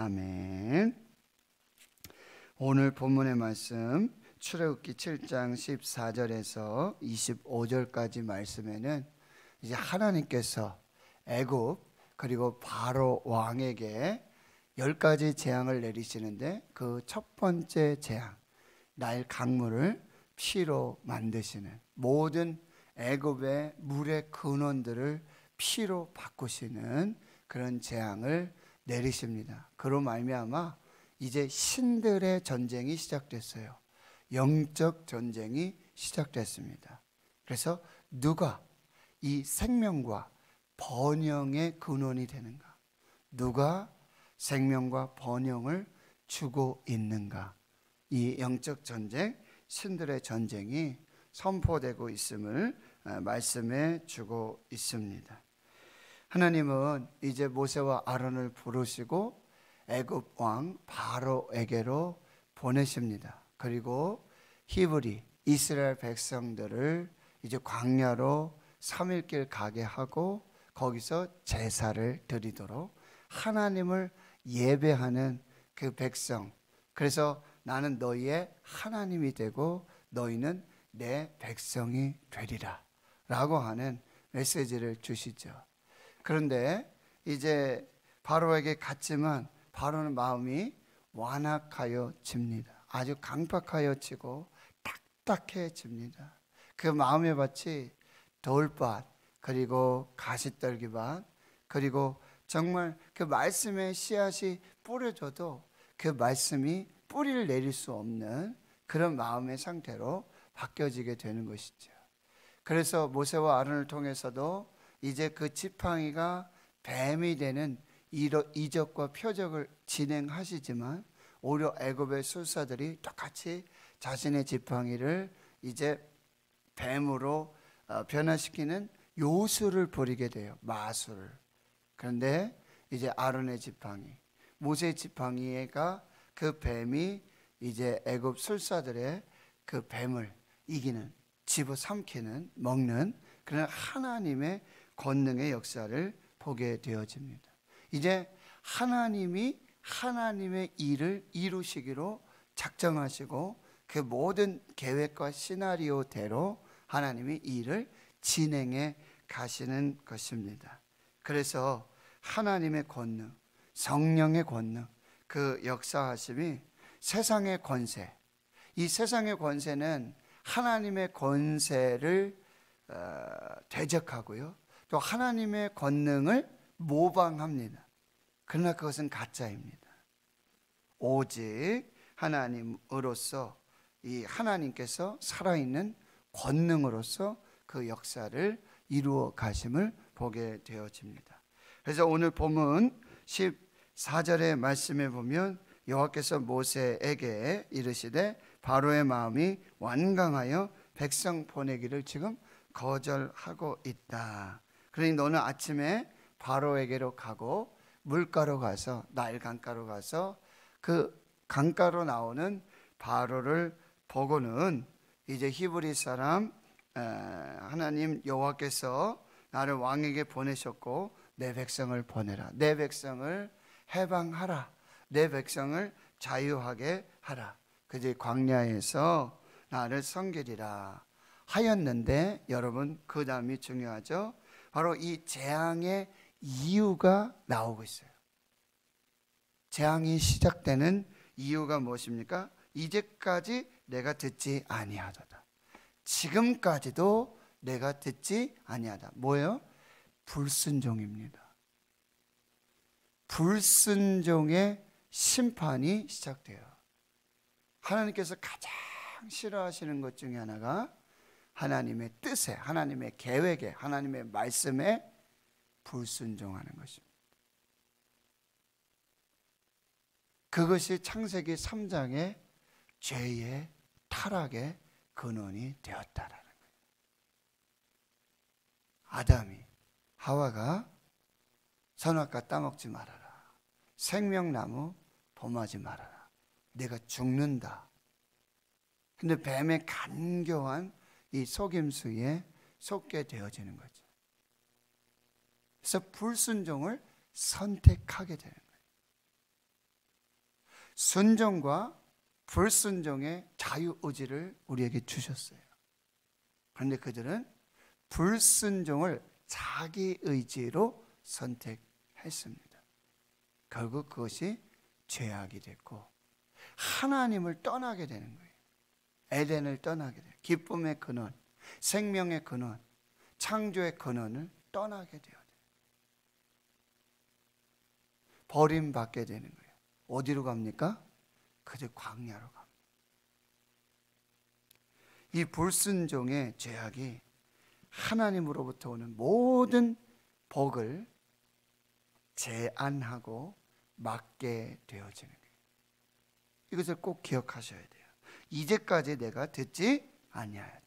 아멘. 오늘 본문의 말씀 출애굽기 7장 14절에서 25절까지 말씀에는 이제 하나님께서 애굽 그리고 바로 왕에게 열 가지 재앙을 내리시는데 그 첫 번째 재앙 나일 강물을 피로 만드시는 모든 애굽의 물의 근원들을 피로 바꾸시는 그런 재앙을 내리십니다. 그로 말미암아 이제 신들의 전쟁이 시작됐어요. 영적 전쟁이 시작됐습니다. 그래서 누가 이 생명과 번영의 근원이 되는가? 누가 생명과 번영을 주고 있는가? 이 영적 전쟁, 신들의 전쟁이 선포되고 있음을 아, 말씀해 주고 있습니다. 하나님은 이제 모세와 아론을 부르시고 애굽 왕 바로에게로 보내십니다. 그리고 히브리 이스라엘 백성들을 이제 광야로 3일길 가게 하고 거기서 제사를 드리도록 하나님을 예배하는 그 백성. 그래서 나는 너희의 하나님이 되고 너희는 내 백성이 되리라. 라고 하는 메시지를 주시죠. 그런데 이제 바로에게 갔지만 바로는 마음이 완악하여 집니다. 아주 강박하여 지고 딱딱해집니다. 그 마음의 밭이 돌밭 그리고 가시떨기밭 그리고 정말 그 말씀의 씨앗이 뿌려져도 그 말씀이 뿌리를 내릴 수 없는 그런 마음의 상태로 바뀌어지게 되는 것이죠. 그래서 모세와 아론을 통해서도 이제 그 지팡이가 뱀이 되는 이적과 표적을 진행하시지만 오히려 애굽의 술사들이 똑같이 자신의 지팡이를 이제 뱀으로 어, 변화시키는 요술을 벌리게 돼요. 마술을. 그런데 이제 아론의 지팡이, 모세 지팡이가 그 뱀이 이제 애굽 술사들의 그 뱀을 이기는 집어삼키는 먹는 그런 하나님의 권능의 역사를 보게 되어집니다. 이제 하나님이 하나님의 일을 이루시기로 작정하시고 그 모든 계획과 시나리오대로 하나님이 일을 진행해 가시는 것입니다. 그래서 하나님의 권능, 성령의 권능, 그 역사하심이 세상의 권세, 이 세상의 권세는 하나님의 권세를 어, 대적하고요. 또 하나님의 권능을 모방합니다. 그러나 그것은 가짜입니다. 오직 하나님으로서 이 하나님께서 살아있는 권능으로서 그 역사를 이루어 가심을 보게 되어집니다. 그래서 오늘 보면 14절의 말씀에 보면 여호와께서 모세에게 이르시되 바로의 마음이 완강하여 백성 보내기를 지금 거절하고 있다. 그러니 너는 아침에 바로에게로 가고 물가로 가서 날강가로 가서 그 강가로 나오는 바로를 보고는 이제 히브리 사람 하나님 여호와께서 나를 왕에게 보내셨고 내 백성을 보내라 내 백성을 해방하라 내 백성을 자유하게 하라 그제 광야에서 나를 섬기리라 하였는데 여러분 그 다음이 중요하죠 바로 이 재앙의 이유가 나오고 있어요. 재앙이 시작되는 이유가 무엇입니까? 이제까지 내가 듣지 아니하다 지금까지도 내가 듣지 아니하다. 뭐예요? 불순종입니다. 불순종의 심판이 시작돼요. 하나님께서 가장 싫어하시는 것 중에 하나가 하나님의 뜻에, 하나님의 계획에, 하나님의 말씀에 불순종하는 것입니다. 그것이 창세기 3장의 죄의 타락의 근원이 되었다라는 거예요. 아담이 하와가 선악과 따먹지 말아라. 생명나무 범하지 말아라. 내가 죽는다. 근데 뱀의 간교한 이 속임수에 속게 되어지는 거죠. 그래서 불순종을 선택하게 되는 거예요. 순종과 불순종의 자유의지를 우리에게 주셨어요. 그런데 그들은 불순종을 자기 의지로 선택했습니다. 결국 그것이 죄악이 됐고 하나님을 떠나게 되는 거예요. 에덴을 떠나게 돼요. 기쁨의 근원, 생명의 근원, 창조의 근원을 떠나게 돼요. 버림받게 되는 거예요. 어디로 갑니까? 그저 광야로 갑니다. 이 불순종의 죄악이 하나님으로부터 오는 모든 복을 제한하고 막게 되어지는 거예요. 이것을 꼭 기억하셔야 돼요. 이제까지 내가 듣지 아니하였다.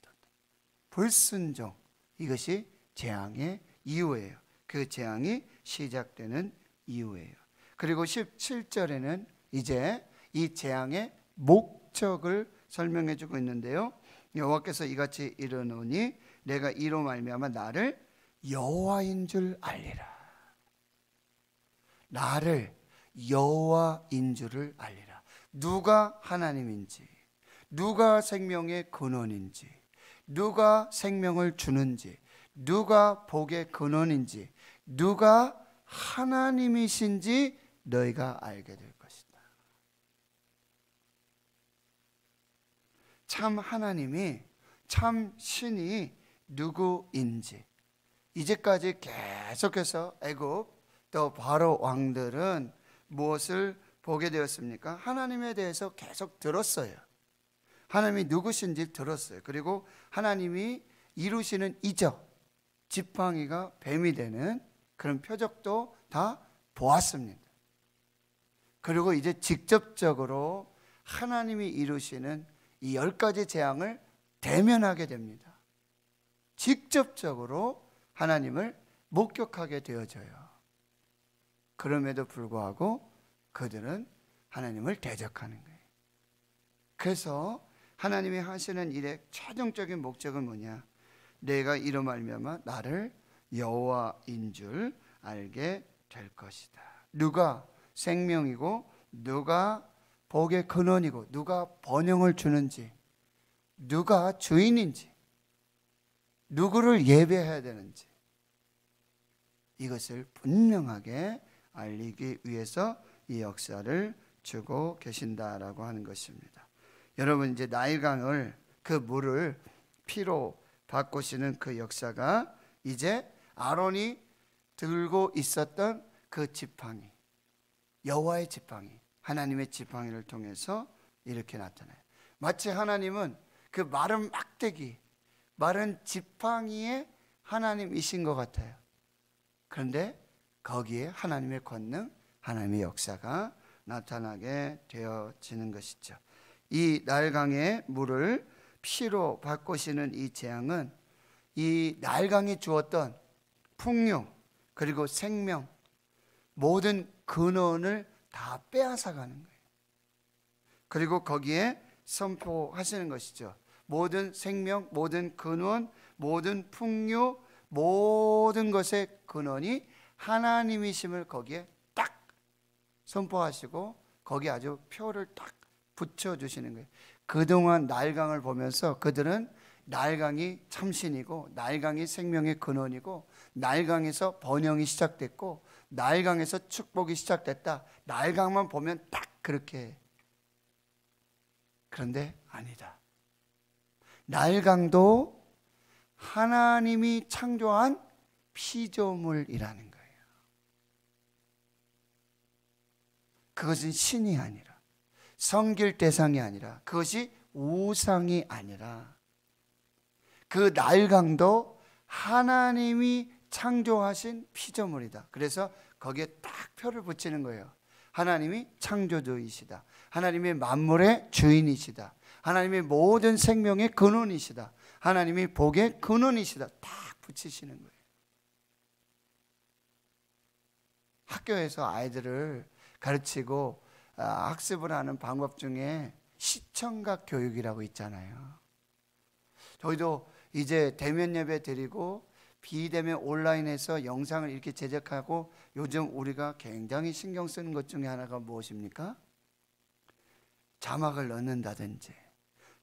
불순종 이것이 재앙의 이유예요. 그 재앙이 시작되는 이유예요. 그리고 17절에는 이제 이 재앙의 목적을 설명해 주고 있는데요. 여호와께서 이같이 이르노니 내가 이로 말미암아 나를 여호와인 줄 알리라. 나를 여호와인 줄을 알리라. 누가 하나님인지 누가 생명의 근원인지, 누가 생명을 주는지, 누가 복의 근원인지, 누가 하나님이신지 너희가 알게 될 것이다. 참 하나님이, 참 신이 누구인지. 이제까지 계속해서 애굽 또 바로 왕들은 무엇을 보게 되었습니까? 하나님에 대해서 계속 들었어요. 하나님이 누구신지 들었어요. 그리고 하나님이 이루시는 이적, 지팡이가 뱀이 되는 그런 표적도 다 보았습니다. 그리고 이제 직접적으로 하나님이 이루시는 이 열 가지 재앙을 대면하게 됩니다. 직접적으로 하나님을 목격하게 되어져요. 그럼에도 불구하고 그들은 하나님을 대적하는 거예요. 그래서 하나님이 하시는 일의 최종적인 목적은 뭐냐? 내가 이로 말미암아 나를 여호와인 줄 알게 될 것이다. 누가 생명이고 누가 복의 근원이고 누가 번영을 주는지 누가 주인인지 누구를 예배해야 되는지 이것을 분명하게 알리기 위해서 이 역사를 주고 계신다라고 하는 것입니다. 여러분 이제 나일강을 그 물을 피로 바꾸시는 그 역사가 이제 아론이 들고 있었던 그 지팡이 여호와의 지팡이 하나님의 지팡이를 통해서 이렇게 나타나요. 마치 하나님은 그 마른 막대기 마른 지팡이에 하나님이신 것 같아요. 그런데 거기에 하나님의 권능, 하나님의 역사가 나타나게 되어지는 것이죠. 이 날강의 물을 피로 바꾸시는 이 재앙은 이 날강이 주었던 풍요 그리고 생명 모든 근원을 다 빼앗아가는 거예요. 그리고 거기에 선포하시는 것이죠. 모든 생명, 모든 근원, 모든 풍요, 모든 것의 근원이 하나님이심을 거기에 딱 선포하시고 거기 아주 표를 딱 붙여주시는 거예요. 그동안 날강을 보면서 그들은 날강이 참신이고 날강이 생명의 근원이고 날강에서 번영이 시작됐고 날강에서 축복이 시작됐다. 날강만 보면 딱 그렇게 그런데 아니다. 날강도 하나님이 창조한 피조물이라는 거예요. 그것은 신이 아니라 섬길 대상이 아니라 그것이 우상이 아니라 그 날강도 하나님이 창조하신 피조물이다. 그래서 거기에 딱 표를 붙이는 거예요. 하나님이 창조주이시다. 하나님의 만물의 주인이시다. 하나님의 모든 생명의 근원이시다. 하나님이 복의 근원이시다. 딱 붙이시는 거예요. 학교에서 아이들을 가르치고 아, 학습을 하는 방법 중에 시청각 교육이라고 있잖아요. 저희도 이제 대면 예배 드리고 비대면 온라인에서 영상을 이렇게 제작하고 요즘 우리가 굉장히 신경 쓰는 것 중에 하나가 무엇입니까? 자막을 넣는다든지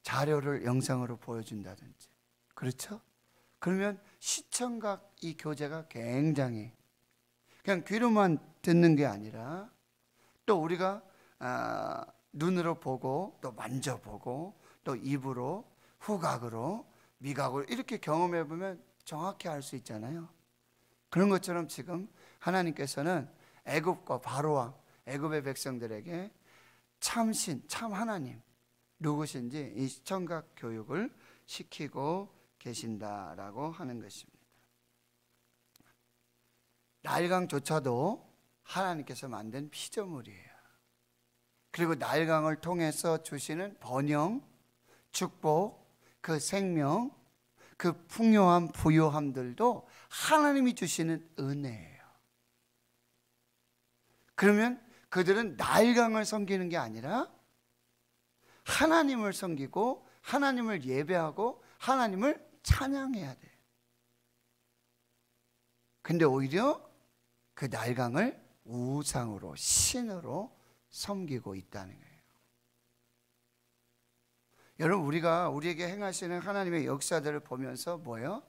자료를 영상으로 보여준다든지 그렇죠? 그러면 시청각 이 교재가 굉장히 그냥 귀로만 듣는 게 아니라 또 우리가 어, 눈으로 보고 또 만져보고 또 입으로 후각으로 미각으로 이렇게 경험해 보면 정확히 알 수 있잖아요. 그런 것처럼 지금 하나님께서는 애굽과 바로와 애굽의 백성들에게 참신 참 하나님 누구신지 이 시청각 교육을 시키고 계신다라고 하는 것입니다. 날강조차도 하나님께서 만든 피조물이에요. 그리고 날강을 통해서 주시는 번영, 축복, 그 생명, 그 풍요함, 부요함들도 하나님이 주시는 은혜예요. 그러면 그들은 날강을 섬기는 게 아니라 하나님을 섬기고 하나님을 예배하고 하나님을 찬양해야 돼. 근데 오히려 그 날강을 우상으로 신으로 섬기고 있다는 거예요. 여러분 우리가 우리에게 행하시는 하나님의 역사들을 보면서 뭐요?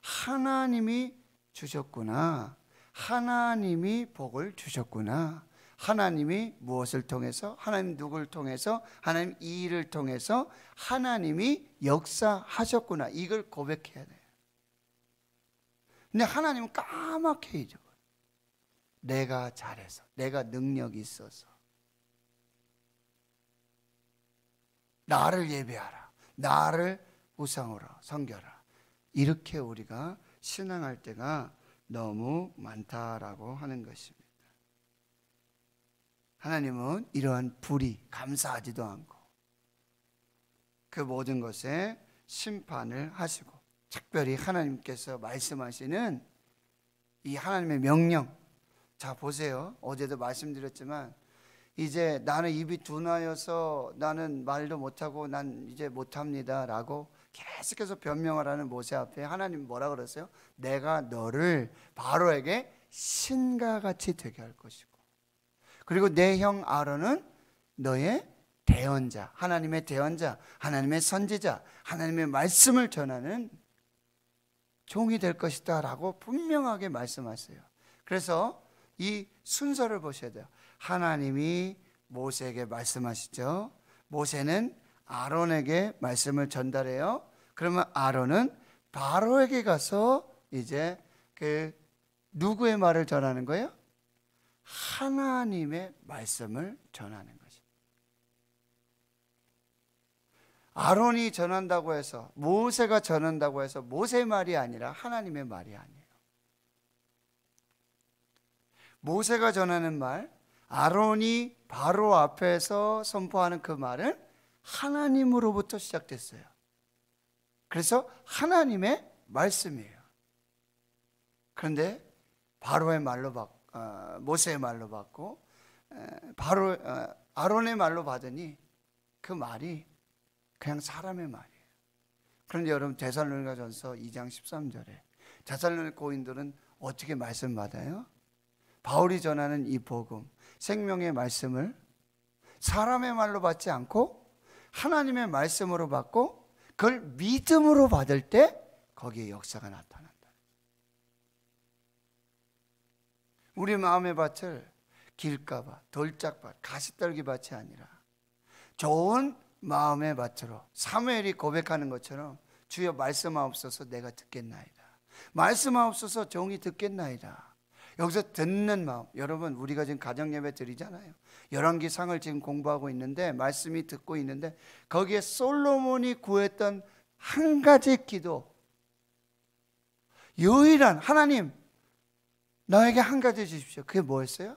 하나님이 주셨구나. 하나님이 복을 주셨구나. 하나님이 무엇을 통해서 하나님 누구를 통해서 하나님 이 일을 통해서 하나님이 역사하셨구나. 이걸 고백해야 돼요. 근데 하나님은 까맣게 잊어버려. 내가 잘해서, 내가 능력이 있어서. 나를 예배하라. 나를 우상으로 섬겨라. 이렇게 우리가 신앙할 때가 너무 많다라고 하는 것입니다. 하나님은 이러한 불이 감사하지도 않고 그 모든 것에 심판을 하시고 특별히 하나님께서 말씀하시는 이 하나님의 명령 자 보세요 어제도 말씀드렸지만 이제 나는 입이 둔하여서 나는 말도 못하고 난 이제 못합니다라고 계속해서 변명을 하는 모세 앞에 하나님 뭐라 그랬어요? 내가 너를 바로에게 신과 같이 되게 할 것이고 그리고 내 형 아론은 너의 대언자 하나님의 대언자 하나님의 선지자 하나님의 말씀을 전하는 종이 될 것이다라고 분명하게 말씀하세요. 그래서 이 순서를 보셔야 돼요. 하나님이 모세에게 말씀하시죠. 모세는 아론에게 말씀을 전달해요. 그러면 아론은 바로에게 가서 이제 그 누구의 말을 전하는 거예요? 하나님의 말씀을 전하는 거죠. 아론이 전한다고 해서 모세가 전한다고 해서 모세 말이 아니라 하나님의 말이 아니에요. 모세가 전하는 말, 아론이 바로 앞에서 선포하는 그 말은 하나님으로부터 시작됐어요. 그래서 하나님의 말씀이에요. 그런데 바로의 말로 받, 어, 모세의 말로 받고 에, 바로 어, 아론의 말로 받으니 그 말이 그냥 사람의 말이에요. 그런데 여러분 데살로니가전서 2장 13절에 데살로니 고인들은 어떻게 말씀 받아요? 바울이 전하는 이 복음, 생명의 말씀을 사람의 말로 받지 않고 하나님의 말씀으로 받고 그걸 믿음으로 받을 때 거기에 역사가 나타난다. 우리 마음의 밭을 길가밭, 돌짝밭, 가시떨기밭이 아니라 좋은 마음의 밭으로 사무엘이 고백하는 것처럼 주여 말씀하옵소서 내가 듣겠나이다. 말씀하옵소서 종이 듣겠나이다. 여기서 듣는 마음. 여러분 우리가 지금 가정 예배 드리잖아요. 열왕기상을 지금 공부하고 있는데 말씀이 듣고 있는데 거기에 솔로몬이 구했던 한 가지 기도. 유일한 하나님 나에게 한 가지 주십시오. 그게 뭐였어요?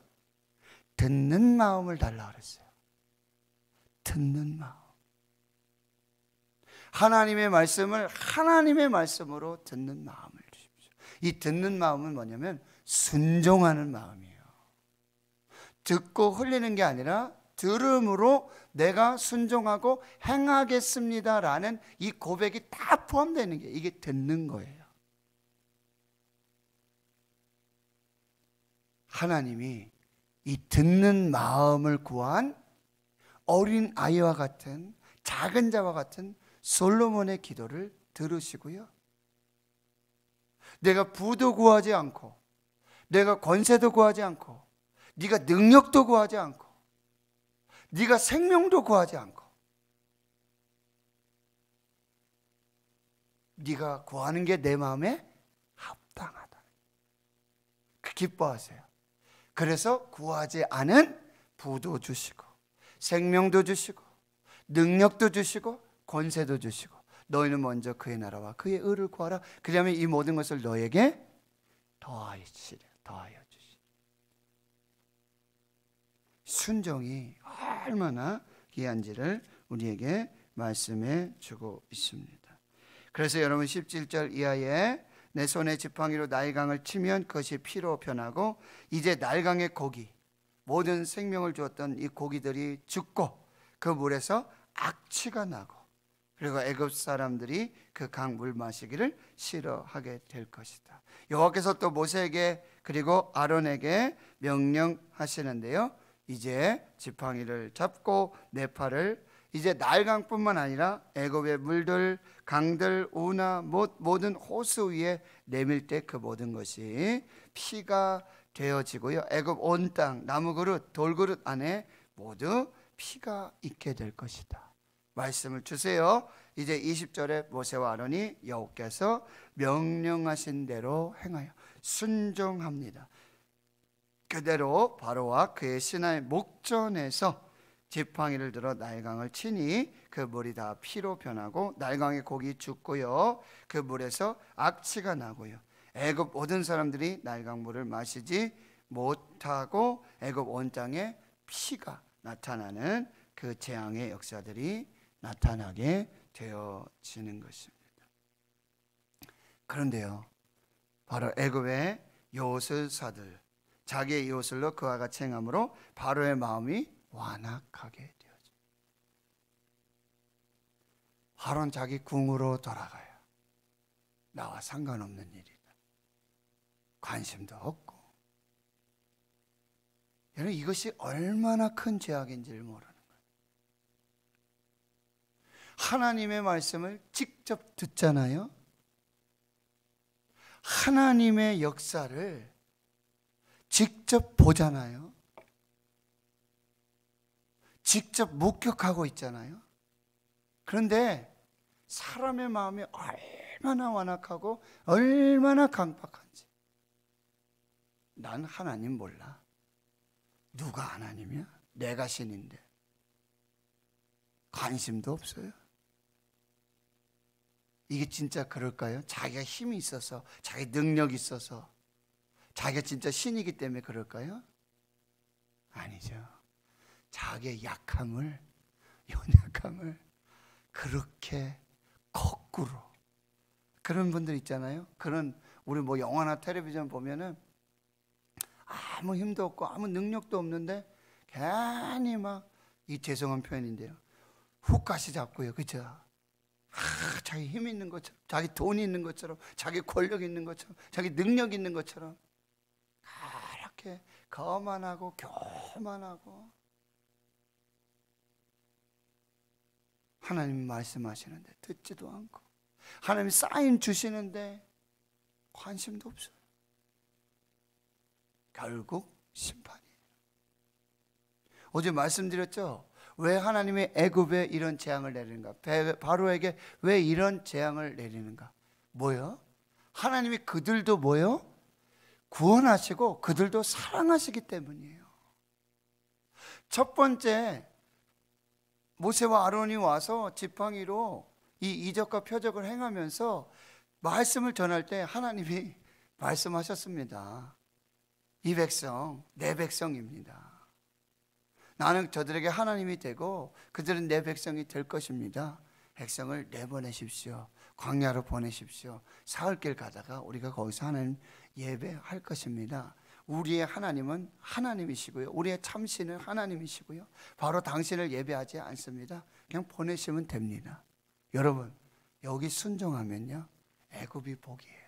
듣는 마음을 달라 그랬어요. 듣는 마음. 하나님의 말씀을 하나님의 말씀으로 듣는 마음을 주십시오. 이 듣는 마음은 뭐냐면 순종하는 마음이에요. 듣고 흘리는 게 아니라 들음으로 내가 순종하고 행하겠습니다라는 이 고백이 다 포함되는 게 이게 듣는 거예요. 하나님이 이 듣는 마음을 구한 어린 아이와 같은 작은 자와 같은 솔로몬의 기도를 들으시고요. 내가 부도 구하지 않고 내가 권세도 구하지 않고 네가 능력도 구하지 않고 네가 생명도 구하지 않고 네가 구하는 게 내 마음에 합당하다. 그 기뻐하세요. 그래서 구하지 않은 부도 주시고 생명도 주시고 능력도 주시고 권세도 주시고 너희는 먼저 그의 나라와 그의 의를 구하라. 그러면 이 모든 것을 너에게 더하시리라. 더하여 주시. 순종이 얼마나 귀한지를 우리에게 말씀해 주고 있습니다. 그래서 여러분 17절 이하에 내 손의 지팡이로 날강을 치면 그것이 피로 변하고 이제 날강의 고기 모든 생명을 주었던 이 고기들이 죽고 그 물에서 악취가 나고 그리고 애굽 사람들이 그 강 물 마시기를 싫어하게 될 것이다. 여호와께서 또 모세에게 그리고 아론에게 명령하시는데요. 이제 지팡이를 잡고 내 팔을 이제 날강뿐만 아니라 애굽의 물들, 강들, 우나 모든 호수 위에 내밀 때 그 모든 것이 피가 되어지고요. 애굽 온 땅 나무 그릇, 돌 그릇 안에 모두 피가 있게 될 것이다. 말씀을 주세요. 이제 20절에 모세와 아론이 여호께서 명령하신 대로 행하여 순종합니다. 그대로 바로와 그의 신하의 목전에서 지팡이를 들어 날강을 치니 그 물이 다 피로 변하고 날강의 고기 죽고요. 그 물에서 악취가 나고요. 애굽 모든 사람들이 날강물을 마시지 못하고 애굽 원장의 피가 나타나는 그 재앙의 역사들이 나타나게 되어지는 것입니다. 그런데요. 바로 애굽의 요술 사들 자기의 요술로 그와 같이 행함으로 바로의 마음이 완악하게 되어져. 바로는 자기 궁으로 돌아가요. 나와 상관없는 일이다. 관심도 없고. 여러분 이것이 얼마나 큰 죄악인지를 모르는 거예요. 하나님의 말씀을 직접 듣잖아요. 하나님의 역사를 직접 보잖아요. 직접 목격하고 있잖아요. 그런데 사람의 마음이 얼마나 완악하고 얼마나 강박한지. 난 하나님 몰라. 누가 하나님이야? 내가 신인데. 관심도 없어요. 이게 진짜 그럴까요? 자기가 힘이 있어서, 자기 능력이 있어서, 자기가 진짜 신이기 때문에 그럴까요? 아니죠. 자기의 약함을, 연약함을 그렇게 거꾸로. 그런 분들 있잖아요. 그런, 우리 뭐 영화나 텔레비전 보면은 아무 힘도 없고 아무 능력도 없는데 괜히 막 이 죄송한 표현인데요. 훅 가시 잡고요. 그죠? 아, 자기 힘 있는 것처럼, 자기 돈 있는 것처럼, 자기 권력 있는 것처럼, 자기 능력 있는 것처럼 그렇게 거만하고 교만하고 하나님 말씀하시는데 듣지도 않고 하나님 사인 주시는데 관심도 없어요. 결국 심판이에요. 어제 말씀드렸죠. 왜 하나님이 애굽에 이런 재앙을 내리는가? 바로에게 왜 이런 재앙을 내리는가? 뭐요? 하나님이 그들도 뭐요? 구원하시고 그들도 사랑하시기 때문이에요. 첫 번째 모세와 아론이 와서 지팡이로 이 이적과 표적을 행하면서 말씀을 전할 때 하나님이 말씀하셨습니다. 이 백성 내 백성입니다. 나는 저들에게 하나님이 되고 그들은 내 백성이 될 것입니다. 백성을 내보내십시오. 광야로 보내십시오. 사흘길 가다가 우리가 거기서 하나 예배할 것입니다. 우리의 하나님은 하나님이시고요. 우리의 참신은 하나님이시고요. 바로 당신을 예배하지 않습니다. 그냥 보내시면 됩니다. 여러분, 여기 순종하면요. 애굽이 복이에요.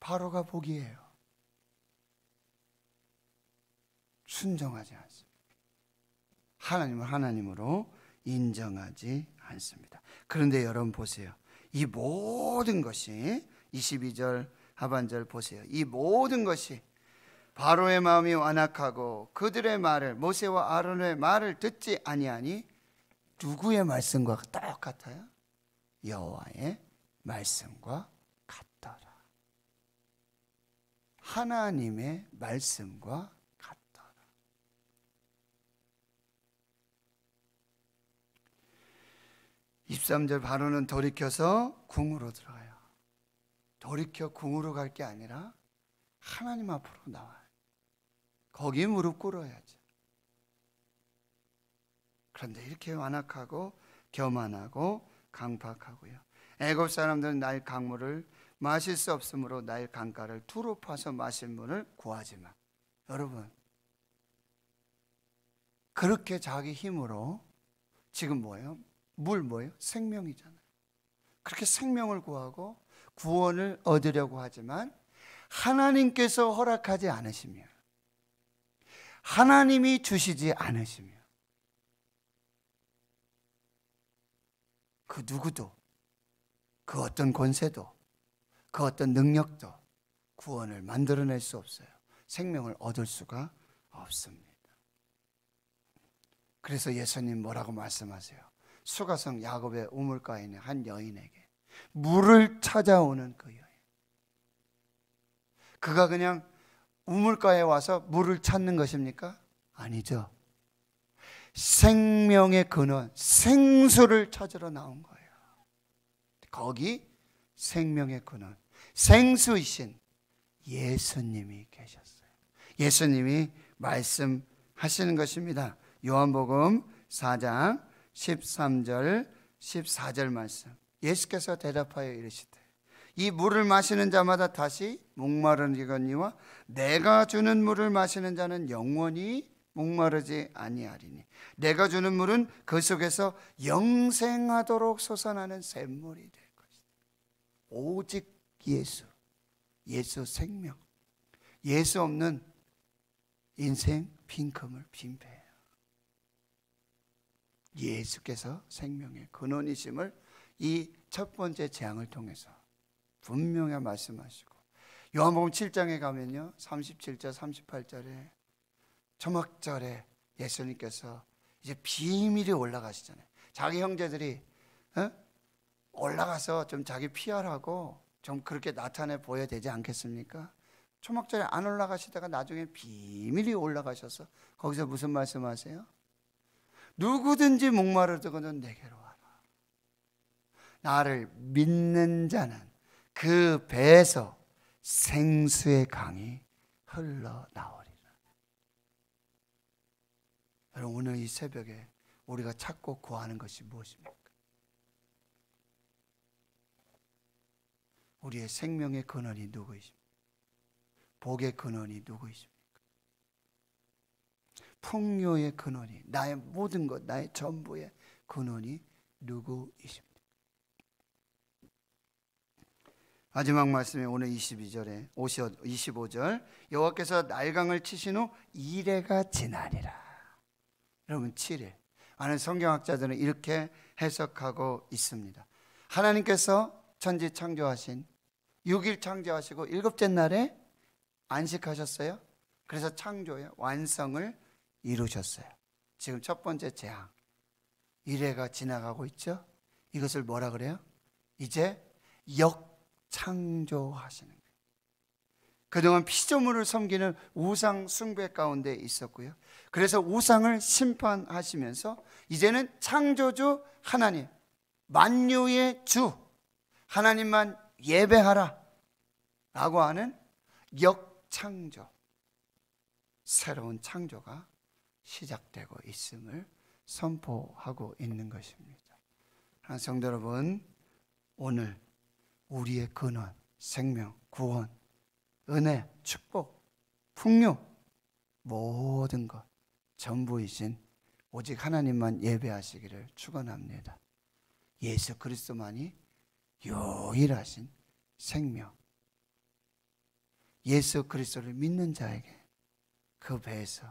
바로가 복이에요. 순종하지 않습니다. 하나님을 하나님으로 인정하지 않습니다. 그런데 여러분 보세요. 이 모든 것이 22절 하반절 보세요. 이 모든 것이 바로의 마음이 완악하고 그들의 말을 모세와 아론의 말을 듣지 아니하니 누구의 말씀과 똑같아요? 여호와의 말씀과 같더라. 하나님의 말씀과 23절 바로는 돌이켜서 궁으로 들어가요. 돌이켜 궁으로 갈 게 아니라 하나님 앞으로 나와요. 거기 무릎 꿇어야죠. 그런데 이렇게 완악하고 교만하고 강팍하고요. 애굽 사람들은 나의 강물을 마실 수 없으므로 나의 강가를 두루 파서 마실 분을 구하지만 여러분 그렇게 자기 힘으로 지금 뭐예요? 물 뭐예요? 생명이잖아요. 그렇게 생명을 구하고 구원을 얻으려고 하지만 하나님께서 허락하지 않으시며 하나님이 주시지 않으시며 그 누구도 그 어떤 권세도 그 어떤 능력도 구원을 만들어낼 수 없어요. 생명을 얻을 수가 없습니다. 그래서 예수님 뭐라고 말씀하세요? 수가성 야곱의 우물가에 있는 한 여인에게 물을 찾아오는 그 여인. 그가 그냥 우물가에 와서 물을 찾는 것입니까? 아니죠. 생명의 근원, 생수를 찾으러 나온 거예요. 거기 생명의 근원, 생수이신 예수님이 계셨어요. 예수님이 말씀하시는 것입니다. 요한복음 4장 13절 14절 말씀 예수께서 대답하여 이르시되 이 물을 마시는 자마다 다시 목마르니거니와 내가 주는 물을 마시는 자는 영원히 목마르지 아니하리니 내가 주는 물은 그 속에서 영생하도록 솟아나는 샘물이 될 것이다. 오직 예수, 예수 생명, 예수 없는 인생 빈컴을 빈배. 예수께서 생명의 근원이심을 이 첫 번째 재앙을 통해서 분명히 말씀하시고 요한복음 7장에 가면요 37절 38절에 초막절에 예수님께서 이제 비밀이 올라가시잖아요 자기 형제들이 어? 올라가서 좀 자기 피하라고 좀 그렇게 나타내 보여야 되지 않겠습니까? 초막절에 안 올라가시다가 나중에 비밀이 올라가셔서 거기서 무슨 말씀하세요? 누구든지 목마르거든 내게로 와라. 나를 믿는 자는 그 배에서 생수의 강이 흘러나오리라. 여러분, 오늘 이 새벽에 우리가 찾고 구하는 것이 무엇입니까? 우리의 생명의 근원이 누구이십니까? 복의 근원이 누구이십니까? 풍요의 근원이 나의 모든 것, 나의 전부의 근원이 누구이십니까 마지막 말씀이 오늘 22절에 55절 여호와께서 날강을 치신 후 이래가 지나리라. 여러분 7일 많은 성경학자들은 이렇게 해석하고 있습니다. 하나님께서 천지 창조하신 6일 창조하시고 일곱째 날에 안식하셨어요. 그래서 창조의 완성을 이루셨어요. 지금 첫 번째 재앙. 이래가 지나가고 있죠? 이것을 뭐라 그래요? 이제 역창조하시는 거예요. 그동안 피조물을 섬기는 우상 숭배 가운데 있었고요. 그래서 우상을 심판하시면서 이제는 창조주 하나님, 만유의 주, 하나님만 예배하라. 라고 하는 역창조. 새로운 창조가 시작되고 있음을 선포하고 있는 것입니다. 성도 여러분, 오늘 우리의 근원, 생명, 구원, 은혜, 축복, 풍요, 모든 것 전부이신 오직 하나님만 예배하시기를 축원합니다. 예수 그리스도만이 유일하신 생명. 예수 그리스도를 믿는 자에게 그 배에서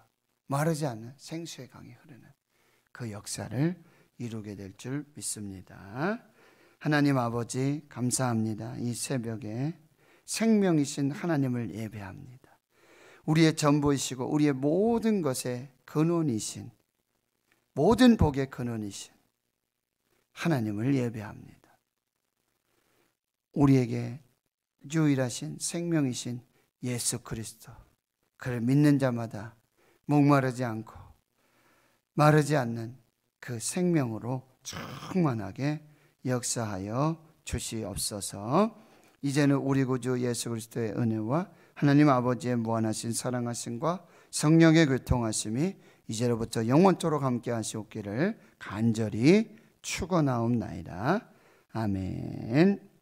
마르지 않는 생수의 강이 흐르는 그 역사를 이루게 될 줄 믿습니다. 하나님 아버지 감사합니다. 이 새벽에 생명이신 하나님을 예배합니다. 우리의 전부이시고 우리의 모든 것의 근원이신 모든 복의 근원이신 하나님을 예배합니다. 우리에게 유일하신 생명이신 예수 그리스도 그를 믿는 자마다 목마르지 않고 마르지 않는 그 생명으로 충만하게 역사하여 주시옵소서. 이제는 우리 구주 예수 그리스도의 은혜와 하나님 아버지의 무한하신 사랑하심과 성령의 교통하심이 이제로부터 영원토록 함께 하시옵기를 간절히 축원하옵나이다. 아멘.